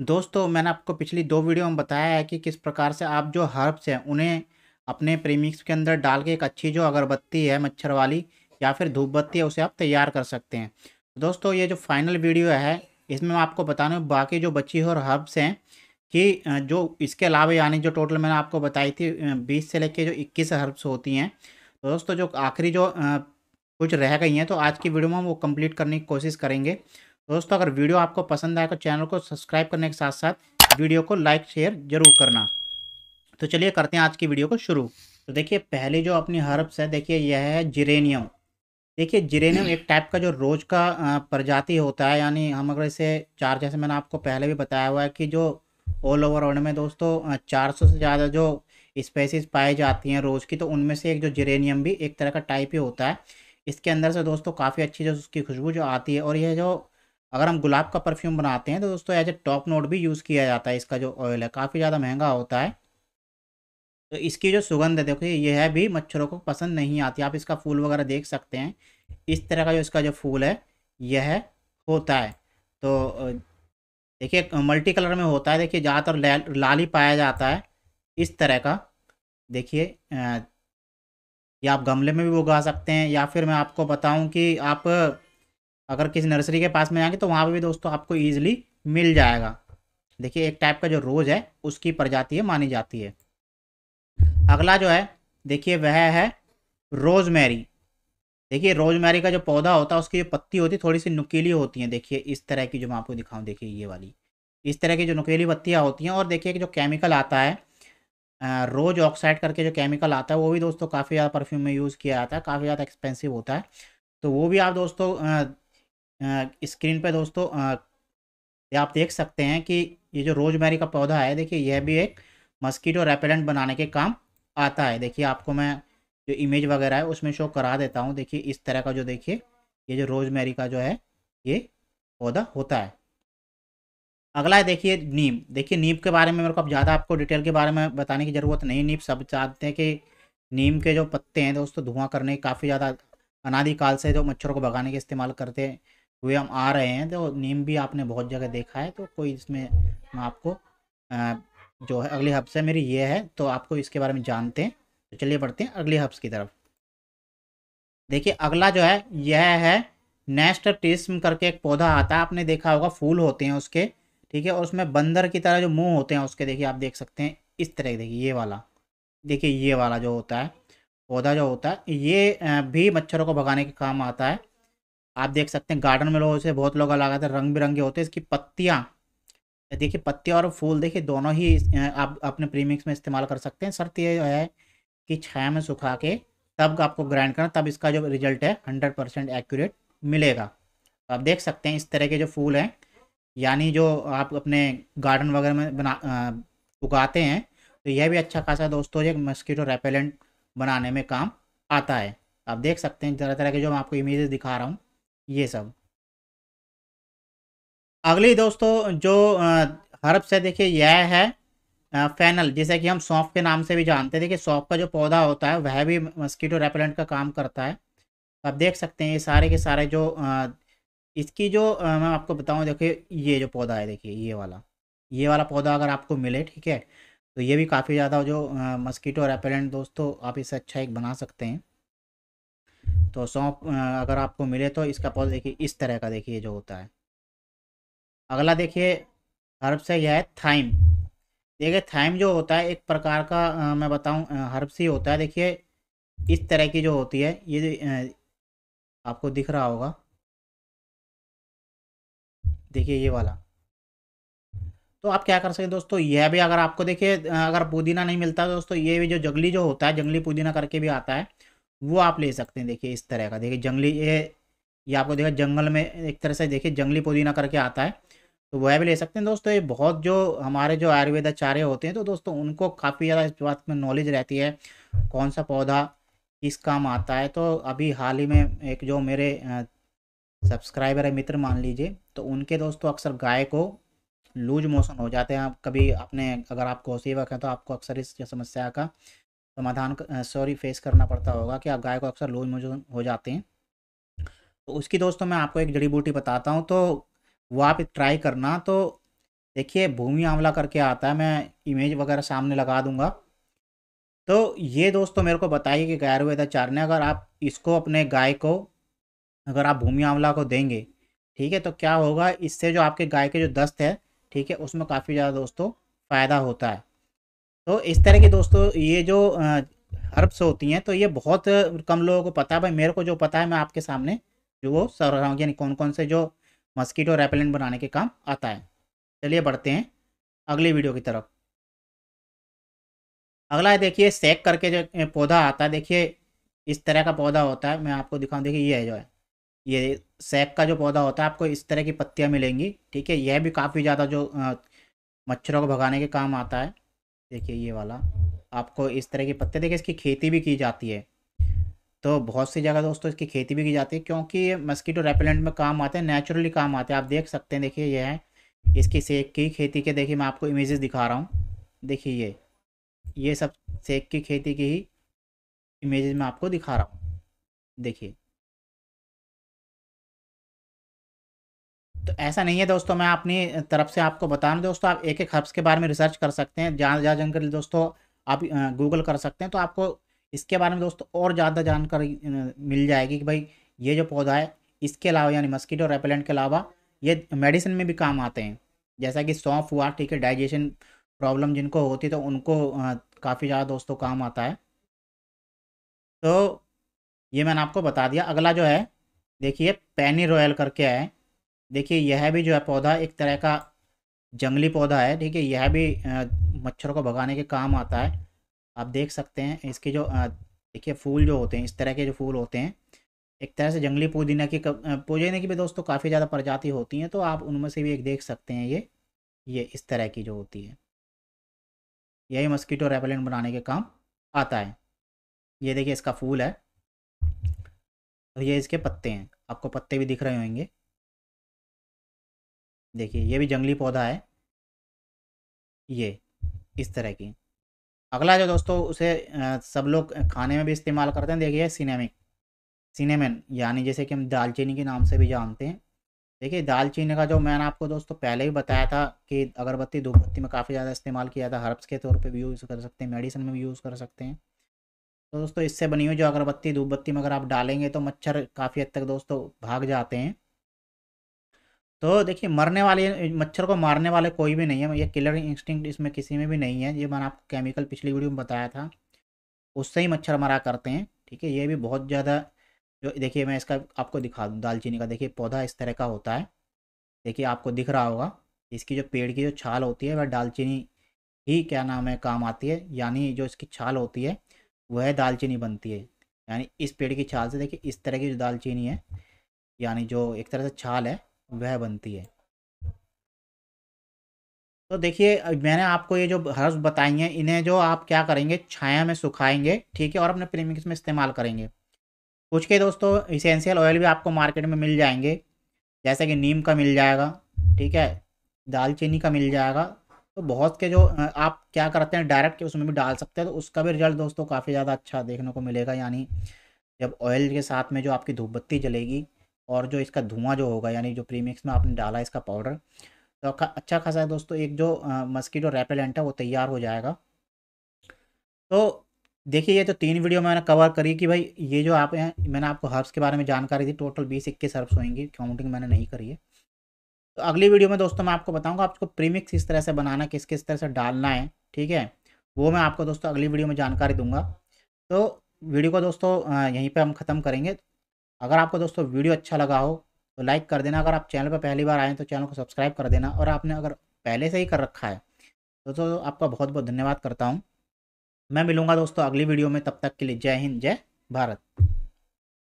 दोस्तों मैंने आपको पिछली दो वीडियो में बताया है कि किस प्रकार से आप जो हर्ब्स हैं उन्हें अपने प्रीमिक्स के अंदर डाल के एक अच्छी जो अगरबत्ती है मच्छर वाली या फिर धूपबत्ती है उसे आप तैयार कर सकते हैं दोस्तों ये जो फाइनल वीडियो है इसमें मैं आपको बताने बाकी जो बची और हर्ब्स हैं कि जो इसके अलावा यानी जो टोटल मैंने आपको बताई थी बीस से लेके जो इक्कीस हर्ब्स होती हैं तो दोस्तों जो आखिरी जो कुछ रह गई हैं तो आज की वीडियो में वो कम्प्लीट करने की कोशिश करेंगे दोस्तों अगर वीडियो आपको पसंद आए तो चैनल को सब्सक्राइब करने के साथ साथ वीडियो को लाइक शेयर जरूर करना तो चलिए करते हैं आज की वीडियो को शुरू तो देखिए पहले जो अपनी हर्ब्स है देखिए यह है जिरेनियम देखिए जिरेनियम एक टाइप का जो रोज का प्रजाति होता है यानी हम अगर इसे चार जैसे मैंने आपको पहले भी बताया हुआ है कि जो ऑल ओवर वर्ल्ड में दोस्तों सौ से ज़्यादा जो स्पेसिस पाई जाती हैं रोज़ की तो उनमें से एक जो जिरेनियम भी एक तरह का टाइप ही होता है इसके अंदर से दोस्तों काफ़ी अच्छी जो उसकी खुशबू जो आती है और यह जो अगर हम गुलाब का परफ्यूम बनाते हैं तो दोस्तों एज ए टॉप नोट भी यूज़ किया जाता है इसका जो ऑयल है काफ़ी ज़्यादा महंगा होता है तो इसकी जो सुगंध है देखो यह है भी मच्छरों को पसंद नहीं आती आप इसका फूल वगैरह देख सकते हैं इस तरह का जो इसका जो फूल है यह है, होता है तो देखिए मल्टी कलर में होता है देखिए ज़्यादातर लाल ही पाया जाता है इस तरह का देखिए या आप गमले में भी उगा सकते हैं या फिर मैं आपको बताऊं कि आप अगर किसी नर्सरी के पास में जाएंगे तो वहाँ पर भी दोस्तों आपको ईजिली मिल जाएगा देखिए एक टाइप का जो रोज़ है उसकी प्रजाति है मानी जाती है अगला जो है देखिए वह है रोज़मेरी देखिए रोज़मेरी का जो पौधा होता है उसकी जो पत्ती होती है थोड़ी सी नुकीली होती है देखिए इस तरह की जो मैं आपको दिखाऊं देखिए ये वाली इस तरह की जो नुकीली पत्तियाँ होती हैं और देखिए कि जो केमिकल आता है रोज ऑक्साइड करके जो केमिकल आता है वो भी दोस्तों काफ़ी ज़्यादा परफ्यूम में यूज़ किया जाता है काफ़ी ज़्यादा एक्सपेंसिव होता है तो वो भी आप दोस्तों स्क्रीन पे दोस्तों आप देख सकते हैं कि ये जो रोजमेरी का पौधा है देखिए यह भी एक मस्कीटो रेपेलेंट बनाने के काम आता है देखिए आपको मैं जो इमेज वगैरह है उसमें शो करा देता हूँ देखिए इस तरह का जो देखिए ये जो रोजमेरी का जो है ये पौधा होता है अगला है देखिए नीम देखिए नीम के बारे में मेरे को अब ज़्यादा आपको डिटेल के बारे में बताने की ज़रूरत नहीं नीम सब चाहते हैं कि नीम के जो पत्ते हैं दोस्तों धुआं करने काफ़ी ज़्यादा अनादिकाल से जो मच्छरों को भगाने के इस्तेमाल करते हैं हुए हम आ रहे हैं तो नीम भी आपने बहुत जगह देखा है तो कोई इसमें मैं आपको जो है अगले हफ्स है मेरी ये है तो आपको इसके बारे में जानते हैं तो चलिए बढ़ते हैं अगले हफ्स की तरफ देखिए अगला जो है यह है नेस्ट टिस्म करके एक पौधा आता है आपने देखा होगा फूल होते हैं उसके ठीक है और उसमें बंदर की तरह जो मुंह होते हैं उसके देखिए आप देख सकते हैं इस तरह देखिए ये वाला देखिए ये वाला जो होता है पौधा जो होता है ये भी मच्छरों को भगाने के काम आता है आप देख सकते हैं गार्डन में लोग से बहुत लोग आते हैं रंग बिरंगे होते हैं इसकी पत्तियाँ देखिए पत्तियाँ और फूल देखिए दोनों ही आप अपने प्रीमिक्स में इस्तेमाल कर सकते हैं शर्त ये है कि छाया में सुखा के तब आपको ग्राइंड करना तब इसका जो रिजल्ट है हंड्रेड परसेंट एक्यूरेट मिलेगा आप देख सकते हैं इस तरह के जो फूल हैं यानी जो आप अपने गार्डन वगैरह में बना उगाते हैं तो यह भी अच्छा खासा दोस्तों एक मस्कीटो रेपेलेंट बनाने में काम आता है आप देख सकते हैं तरह तरह के जो मैं आपको इमेजेस दिखा रहा हूँ ये सब अगली दोस्तों जो हर्ब से देखिए यह है फैनल जैसे कि हम सौंफ के नाम से भी जानते हैं देखिए सौंफ का जो पौधा होता है वह भी मस्कीटो रेपेलेंट का काम करता है आप देख सकते हैं ये सारे के सारे जो इसकी जो मैं आपको बताऊं देखिए ये जो पौधा है देखिए ये वाला ये वाला पौधा अगर आपको मिले ठीक है तो ये भी काफ़ी ज़्यादा जो मस्कीटो रेपेलेंट दोस्तों आप इसे अच्छा एक बना सकते हैं तो सौंप अगर आपको मिले तो इसका पौधा देखिए इस तरह का देखिए जो होता है अगला देखिए हर्ब्स है यह है थाइम देखिए थाइम जो होता है एक प्रकार का आ, मैं बताऊं हर्ब्स ही होता है देखिए इस तरह की जो होती है ये आपको दिख रहा होगा देखिए ये वाला तो आप क्या कर सकते हैं दोस्तों यह भी अगर आपको देखिए अगर पुदीना नहीं मिलता दोस्तों ये भी जो जंगली जो होता है जंगली पुदीना करके भी आता है वो आप ले सकते हैं देखिए इस तरह का देखिए जंगली ये ये आपको देखा जंगल में एक तरह से देखिए जंगली पुदीना करके आता है तो वह भी ले सकते हैं दोस्तों ये बहुत जो हमारे जो आयुर्वेदाचार्य होते हैं तो दोस्तों उनको काफ़ी ज़्यादा इस बात में नॉलेज रहती है कौन सा पौधा किस काम आता है तो अभी हाल ही में एक जो मेरे सब्सक्राइबर है मित्र मान लीजिए तो उनके दोस्तों अक्सर गाय को लूज मोशन हो जाते हैं आप कभी अपने अगर आप वक्त हैं तो आपको अक्सर इस समस्या का समाधान सॉरी फेस करना पड़ता होगा कि आप गाय को अक्सर लूज मोजून हो जाते हैं तो उसकी दोस्तों मैं आपको एक जड़ी बूटी बताता हूँ तो वो आप ट्राई करना तो देखिए भूमि आंवला करके आता है मैं इमेज वगैरह सामने लगा दूंगा तो ये दोस्तों मेरे को बताइए कि चार ने अगर आप इसको अपने गाय को अगर आप भूमि आंवला को देंगे ठीक है तो क्या होगा इससे जो आपके गाय के जो दस्त है ठीक है उसमें काफ़ी ज़्यादा दोस्तों फ़ायदा होता है तो इस तरह की दोस्तों ये जो हर्ब्स होती हैं तो ये बहुत कम लोगों को पता है भाई मेरे को जो पता है मैं आपके सामने जो वो सर रहा हूँ यानी कौन कौन से जो मस्कीटो रेपेलेंट बनाने के काम आता है चलिए बढ़ते हैं अगली वीडियो की तरफ अगला है देखिए सेक करके जो पौधा आता है देखिए इस तरह का पौधा होता है मैं आपको दिखाऊँ देखिए ये जो है ये सेक का जो पौधा होता है आपको इस तरह की पत्तियाँ मिलेंगी ठीक है यह भी काफ़ी ज़्यादा जो मच्छरों को भगाने के काम आता है देखिए ये वाला आपको इस तरह के पत्ते देखिए इसकी खेती भी की जाती है तो बहुत सी जगह दोस्तों इसकी खेती भी की जाती है क्योंकि ये मस्कीटो रेपेलेंट में काम आते हैं नेचुरली काम आते हैं आप देख सकते हैं देखिए यह है इसकी सेक की खेती के देखिए मैं आपको इमेजेस दिखा रहा हूँ देखिए ये ये सब सेक की खेती की ही इमेजेस मैं आपको दिखा रहा हूँ देखिए तो ऐसा नहीं है दोस्तों मैं अपनी तरफ से आपको बता रहा दोस्तों आप एक एक हर्ब्स के बारे में रिसर्च कर सकते हैं जहाँ जहाँ जानकारी दोस्तों आप गूगल कर सकते हैं तो आपको इसके बारे में दोस्तों और ज़्यादा जानकारी मिल जाएगी कि भाई ये जो पौधा है इसके अलावा यानी मस्कीटो रेपेलेंट के अलावा ये मेडिसिन में भी काम आते हैं जैसा कि सौंफ हुआ ठीक है डाइजेशन प्रॉब्लम जिनको होती है तो उनको काफ़ी ज़्यादा दोस्तों काम आता है तो ये मैंने आपको बता दिया अगला जो है देखिए पैनी रॉयल करके है देखिए यह भी जो है पौधा एक तरह का जंगली पौधा है ठीक है यह भी मच्छरों को भगाने के काम आता है आप देख सकते हैं इसके जो देखिए फूल जो होते हैं इस तरह के जो फूल होते हैं एक तरह से जंगली पुदीना की पुदीने की भी दोस्तों तो काफ़ी ज़्यादा प्रजाति होती हैं तो आप उनमें से भी एक देख सकते हैं ये ये इस तरह की जो होती है यही मस्कीटो रेपेलेंट बनाने के काम आता है ये देखिए इसका फूल है और ये इसके पत्ते हैं आपको पत्ते भी दिख रहे होंगे देखिए ये भी जंगली पौधा है ये इस तरह की अगला जो दोस्तों उसे सब लोग खाने में भी इस्तेमाल करते हैं देखिए सिनेमिक सिनेमन यानी जैसे कि हम दालचीनी के नाम से भी जानते हैं देखिए दालचीनी का जो मैंने आपको दोस्तों पहले भी बताया था कि अगरबत्ती धूपबत्ती में काफ़ी ज़्यादा इस्तेमाल किया था हर्ब्स के तौर पे भी यूज़ कर सकते हैं मेडिसिन में भी यूज़ कर सकते हैं तो दोस्तों इससे बनी हुई जो अगरबत्ती धूपबत्ती में अगर आप डालेंगे तो मच्छर काफ़ी हद तक दोस्तों भाग जाते हैं तो देखिए मरने वाले मच्छर को मारने वाले कोई भी नहीं है ये किलर इंस्टिंक्ट इसमें किसी में भी नहीं है ये मैंने आपको केमिकल पिछली वीडियो में बताया था उससे ही मच्छर मरा करते हैं ठीक है ये भी बहुत ज़्यादा जो देखिए मैं इसका आपको दिखा दूँ दालचीनी का देखिए पौधा इस तरह का होता है देखिए आपको दिख रहा होगा इसकी जो पेड़ की जो छाल होती है वह दालचीनी ही क्या नाम है काम आती है यानी जो इसकी छाल होती है वह दालचीनी बनती है यानी इस पेड़ की छाल से देखिए इस तरह की जो दालचीनी है यानी जो एक तरह से छाल है वह बनती है तो देखिए मैंने आपको ये जो हर्ब्स बताई हैं इन्हें जो आप क्या करेंगे छाया में सुखाएंगे ठीक है और अपने प्रीमिक्स में इस्तेमाल करेंगे कुछ के दोस्तों इसेंशियल ऑयल भी आपको मार्केट में मिल जाएंगे जैसे कि नीम का मिल जाएगा ठीक है दालचीनी का मिल जाएगा तो बहुत के जो आप क्या करते हैं डायरेक्ट उसमें भी डाल सकते हैं तो उसका भी रिजल्ट दोस्तों काफ़ी ज़्यादा अच्छा देखने को मिलेगा यानी जब ऑयल के साथ में जो आपकी धूपबत्ती जलेगी और जो इसका धुआं जो होगा यानी जो प्रीमिक्स में आपने डाला इसका पाउडर तो अच्छा खासा है दोस्तों एक जो मस्कीटो रेपेलेंट है वो तैयार हो जाएगा तो देखिए ये तो तीन वीडियो मैंने कवर करी कि भाई ये जो आप हैं मैंने आपको हर्ब्स के बारे में जानकारी दी टोटल बीस इक्कीस हर्ब्स होंगी काउंटिंग मैंने नहीं करी है तो अगली वीडियो में दोस्तों मैं आपको बताऊंगा आपको प्रीमिक्स किस तरह से बनाना किस किस तरह से डालना है ठीक है वो मैं आपको दोस्तों अगली वीडियो में जानकारी दूंगा तो वीडियो को दोस्तों यहीं पर हम ख़त्म करेंगे अगर आपको दोस्तों वीडियो अच्छा लगा हो तो लाइक कर देना अगर आप चैनल पर पहली बार आएँ तो चैनल को सब्सक्राइब कर देना और आपने अगर पहले से ही कर रखा है तो, तो आपका बहुत बहुत धन्यवाद करता हूँ मैं मिलूँगा दोस्तों अगली वीडियो में तब तक के लिए जय हिंद जय भारत